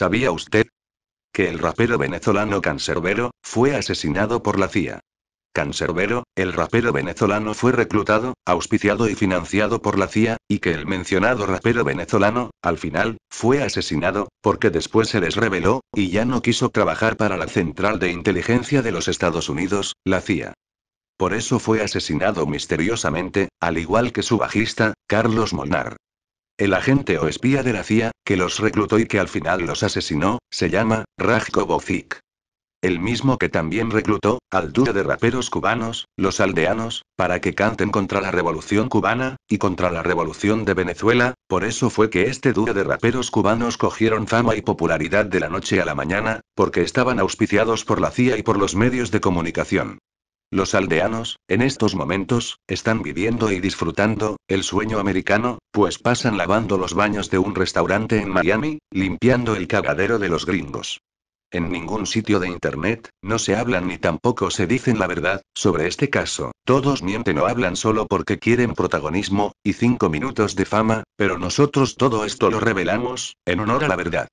¿Sabía usted? Que el rapero venezolano Cancerbero, fue asesinado por la CIA. Cancerbero, el rapero venezolano fue reclutado, auspiciado y financiado por la CIA, y que el mencionado rapero venezolano, al final, fue asesinado, porque después se les reveló, y ya no quiso trabajar para la Central de Inteligencia de los Estados Unidos, la CIA. Por eso fue asesinado misteriosamente, al igual que su bajista, Carlos Molnar. El agente o espía de la CIA, que los reclutó y que al final los asesinó, se llama Rajko El mismo que también reclutó, al dúo de raperos cubanos, los aldeanos, para que canten contra la revolución cubana, y contra la revolución de Venezuela, por eso fue que este dúo de raperos cubanos cogieron fama y popularidad de la noche a la mañana, porque estaban auspiciados por la CIA y por los medios de comunicación. Los aldeanos, en estos momentos, están viviendo y disfrutando el sueño americano, pues pasan lavando los baños de un restaurante en Miami, limpiando el cagadero de los gringos. En ningún sitio de Internet, no se hablan ni tampoco se dicen la verdad, sobre este caso, todos mienten o hablan solo porque quieren protagonismo, y cinco minutos de fama, pero nosotros todo esto lo revelamos, en honor a la verdad.